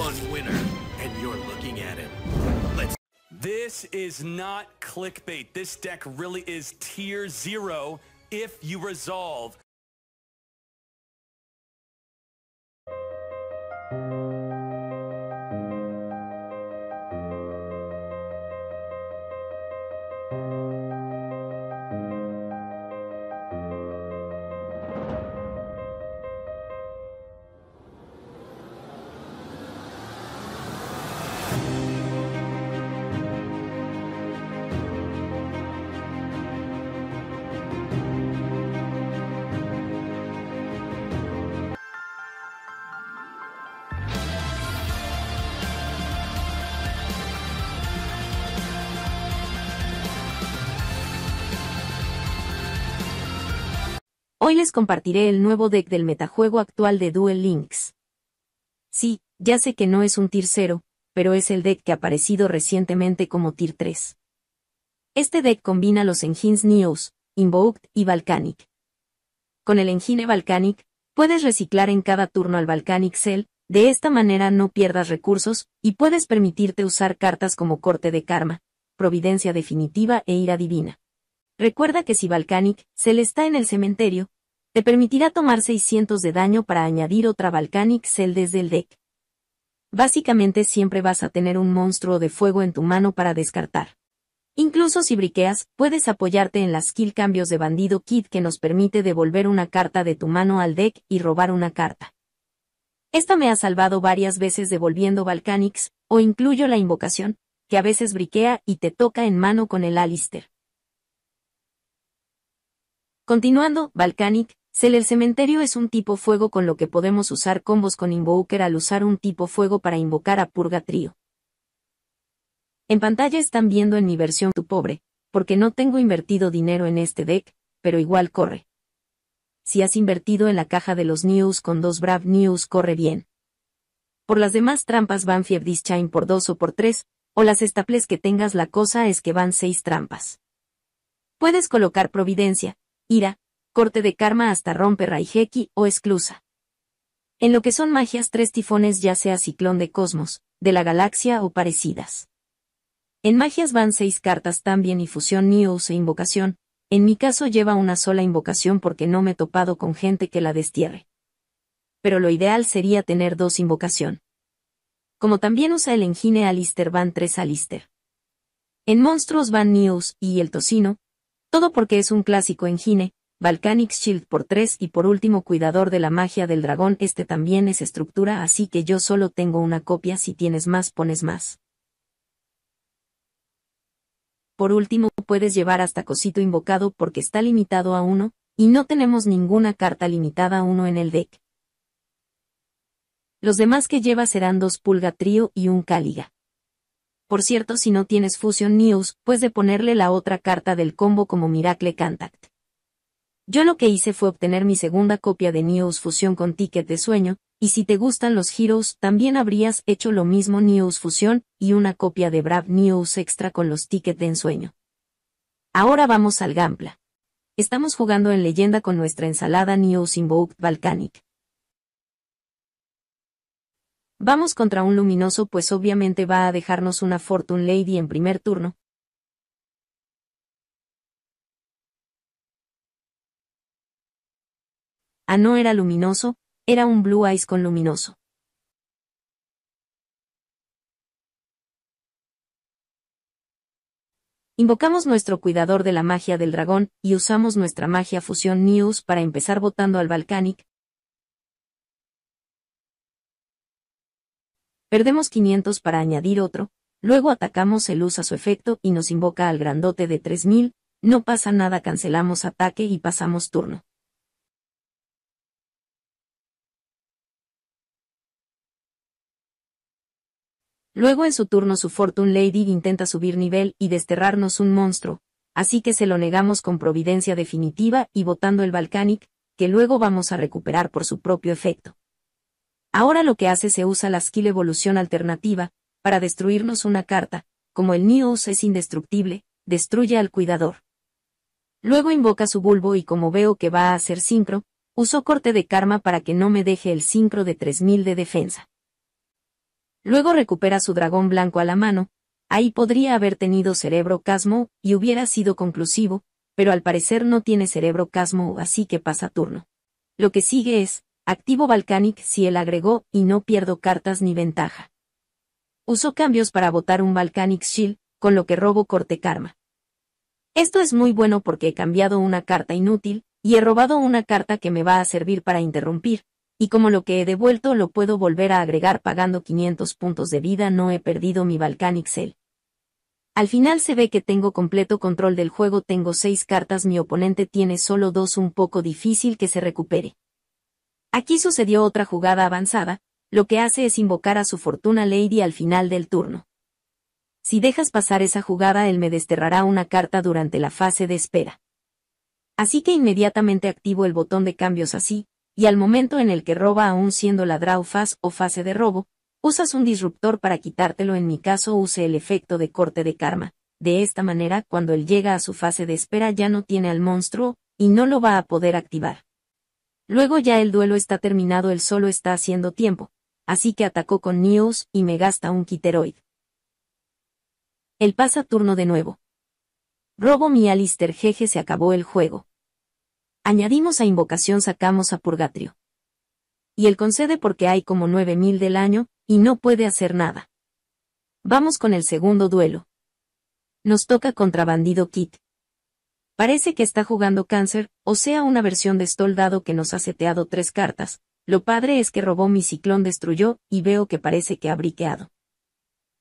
one winner, and you're looking at Let's. This is not clickbait. This deck really is tier zero if you resolve. Hoy les compartiré el nuevo deck del metajuego actual de Duel Links. Sí, ya sé que no es un tier 0, pero es el deck que ha aparecido recientemente como tier 3. Este deck combina los engines News, Invoked y Volcanic. Con el engine Volcanic, puedes reciclar en cada turno al Volcanic Cell, de esta manera no pierdas recursos, y puedes permitirte usar cartas como Corte de Karma, Providencia Definitiva e Ira Divina. Recuerda que si Volcanic Cell está en el cementerio, te permitirá tomar 600 de daño para añadir otra Volcanic Cell desde el deck. Básicamente siempre vas a tener un monstruo de fuego en tu mano para descartar. Incluso si briqueas, puedes apoyarte en las skill cambios de Bandido kit que nos permite devolver una carta de tu mano al deck y robar una carta. Esta me ha salvado varias veces devolviendo Volcanics, o incluyo la invocación, que a veces briquea y te toca en mano con el Alistair. Continuando, Balkanic, Cell el cementerio es un tipo fuego con lo que podemos usar combos con Invoker al usar un tipo fuego para invocar a Purga Trío. En pantalla están viendo en mi versión tu pobre, porque no tengo invertido dinero en este deck, pero igual corre. Si has invertido en la caja de los news con dos Brav News corre bien. Por las demás trampas van Fieb por dos o por tres, o las estaples que tengas la cosa es que van seis trampas. Puedes colocar Providencia, ira, corte de karma hasta Rompe Raijeki o esclusa. En lo que son magias tres tifones ya sea ciclón de cosmos, de la galaxia o parecidas. En magias van seis cartas también y fusión ni e invocación, en mi caso lleva una sola invocación porque no me he topado con gente que la destierre. Pero lo ideal sería tener dos invocación. Como también usa el engine Alister van tres Alister. En monstruos van News y el tocino, todo porque es un clásico en Gine, Volcanic Shield por 3 y por último Cuidador de la Magia del Dragón este también es estructura así que yo solo tengo una copia si tienes más pones más. Por último puedes llevar hasta Cosito Invocado porque está limitado a uno, y no tenemos ninguna carta limitada a uno en el deck. Los demás que lleva serán dos Pulga Trío y un Cáliga por cierto si no tienes Fusion News, puedes ponerle la otra carta del combo como Miracle Contact. Yo lo que hice fue obtener mi segunda copia de News Fusion con ticket de sueño, y si te gustan los Heroes, también habrías hecho lo mismo News Fusion, y una copia de Brav News Extra con los tickets de ensueño. Ahora vamos al Gampla. Estamos jugando en leyenda con nuestra ensalada News Invoked Volcanic. Vamos contra un luminoso pues obviamente va a dejarnos una Fortune Lady en primer turno. Ah no era luminoso, era un Blue Eyes con luminoso. Invocamos nuestro cuidador de la magia del dragón y usamos nuestra magia fusión News para empezar votando al Balkanic, Perdemos 500 para añadir otro, luego atacamos el a su efecto y nos invoca al grandote de 3000, no pasa nada cancelamos ataque y pasamos turno. Luego en su turno su Fortune Lady intenta subir nivel y desterrarnos un monstruo, así que se lo negamos con providencia definitiva y botando el Volcanic, que luego vamos a recuperar por su propio efecto. Ahora lo que hace se usa la skill evolución alternativa, para destruirnos una carta, como el News es indestructible, destruye al cuidador. Luego invoca su bulbo y como veo que va a hacer sincro, uso corte de karma para que no me deje el sincro de 3000 de defensa. Luego recupera su dragón blanco a la mano, ahí podría haber tenido cerebro casmo y hubiera sido conclusivo, pero al parecer no tiene cerebro casmo así que pasa turno. Lo que sigue es, activo Balkanic si él agregó, y no pierdo cartas ni ventaja. Uso cambios para botar un Balkanic Shield, con lo que robo corte karma. Esto es muy bueno porque he cambiado una carta inútil, y he robado una carta que me va a servir para interrumpir, y como lo que he devuelto lo puedo volver a agregar pagando 500 puntos de vida no he perdido mi Balkanic Cell. Al final se ve que tengo completo control del juego tengo 6 cartas mi oponente tiene solo 2 un poco difícil que se recupere. Aquí sucedió otra jugada avanzada, lo que hace es invocar a su fortuna Lady al final del turno. Si dejas pasar esa jugada él me desterrará una carta durante la fase de espera. Así que inmediatamente activo el botón de cambios así, y al momento en el que roba aún siendo la draw phase o fase de robo, usas un disruptor para quitártelo en mi caso use el efecto de corte de karma. De esta manera cuando él llega a su fase de espera ya no tiene al monstruo, y no lo va a poder activar. Luego ya el duelo está terminado, él solo está haciendo tiempo, así que atacó con News y me gasta un Kiteroid. El pasa turno de nuevo. Robo mi Alister jeje se acabó el juego. Añadimos a invocación sacamos a Purgatrio. Y él concede porque hay como 9000 del año, y no puede hacer nada. Vamos con el segundo duelo. Nos toca contrabandido Kit. Parece que está jugando cáncer, o sea una versión de Stoldado que nos ha seteado tres cartas, lo padre es que robó mi ciclón destruyó, y veo que parece que ha briqueado.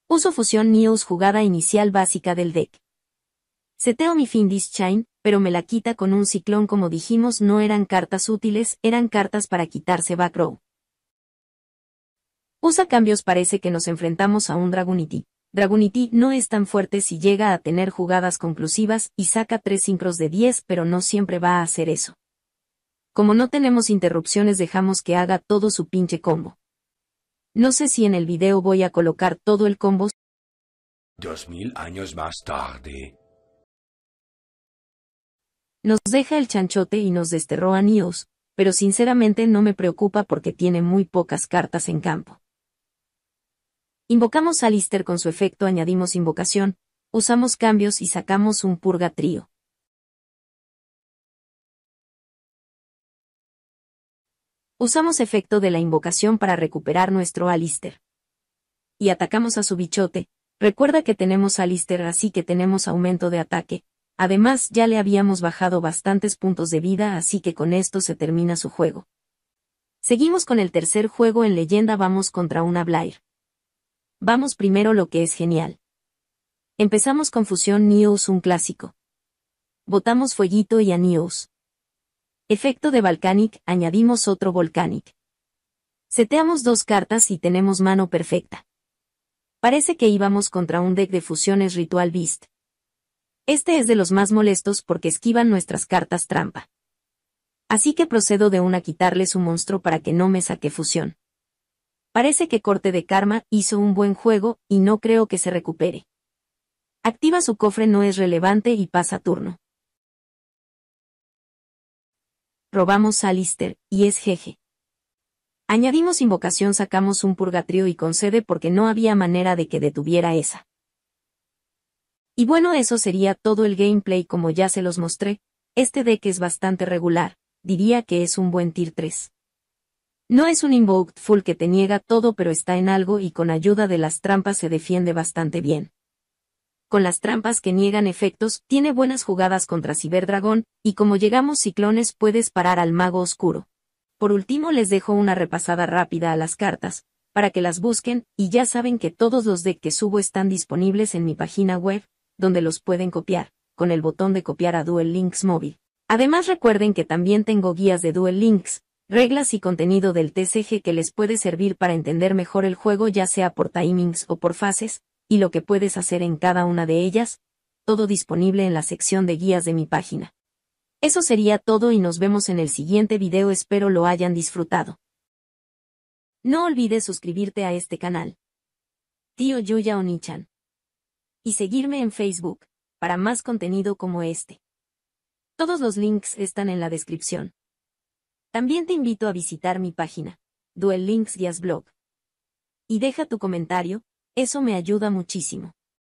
Uso fusión News jugada inicial básica del deck. Seteo mi fin Chain, pero me la quita con un ciclón como dijimos no eran cartas útiles, eran cartas para quitarse back row. Usa cambios parece que nos enfrentamos a un Dragonity. Dragonity no es tan fuerte si llega a tener jugadas conclusivas y saca tres incros de 10, pero no siempre va a hacer eso. Como no tenemos interrupciones dejamos que haga todo su pinche combo. No sé si en el video voy a colocar todo el combo. mil años más tarde. Nos deja el chanchote y nos desterró a News, pero sinceramente no me preocupa porque tiene muy pocas cartas en campo. Invocamos a con su efecto, añadimos invocación, usamos cambios y sacamos un purga trío. Usamos efecto de la invocación para recuperar nuestro Alistair Y atacamos a su bichote, recuerda que tenemos Alistair así que tenemos aumento de ataque, además ya le habíamos bajado bastantes puntos de vida así que con esto se termina su juego. Seguimos con el tercer juego en leyenda vamos contra una Blair. Vamos primero lo que es genial. Empezamos con Fusión News, un clásico. Botamos Fueguito y a News. Efecto de Volcanic, añadimos otro Volcanic. Seteamos dos cartas y tenemos mano perfecta. Parece que íbamos contra un deck de fusiones Ritual Beast. Este es de los más molestos porque esquivan nuestras cartas trampa. Así que procedo de una a quitarle su monstruo para que no me saque fusión. Parece que Corte de Karma hizo un buen juego y no creo que se recupere. Activa su cofre no es relevante y pasa turno. Robamos a Lister, y es jeje. Añadimos invocación sacamos un purgatrio y concede porque no había manera de que detuviera esa. Y bueno eso sería todo el gameplay como ya se los mostré, este deck es bastante regular, diría que es un buen tier 3. No es un Invoked Full que te niega todo pero está en algo y con ayuda de las trampas se defiende bastante bien. Con las trampas que niegan efectos, tiene buenas jugadas contra Ciberdragón, y como llegamos ciclones puedes parar al mago oscuro. Por último les dejo una repasada rápida a las cartas, para que las busquen, y ya saben que todos los decks que subo están disponibles en mi página web, donde los pueden copiar, con el botón de copiar a Duel Links móvil. Además recuerden que también tengo guías de Duel Links, reglas y contenido del TCG que les puede servir para entender mejor el juego ya sea por timings o por fases, y lo que puedes hacer en cada una de ellas, todo disponible en la sección de guías de mi página. Eso sería todo y nos vemos en el siguiente video espero lo hayan disfrutado. No olvides suscribirte a este canal. Tío Yuya Onichan. Y seguirme en Facebook, para más contenido como este. Todos los links están en la descripción. También te invito a visitar mi página, Duel Links Blog. Y deja tu comentario, eso me ayuda muchísimo.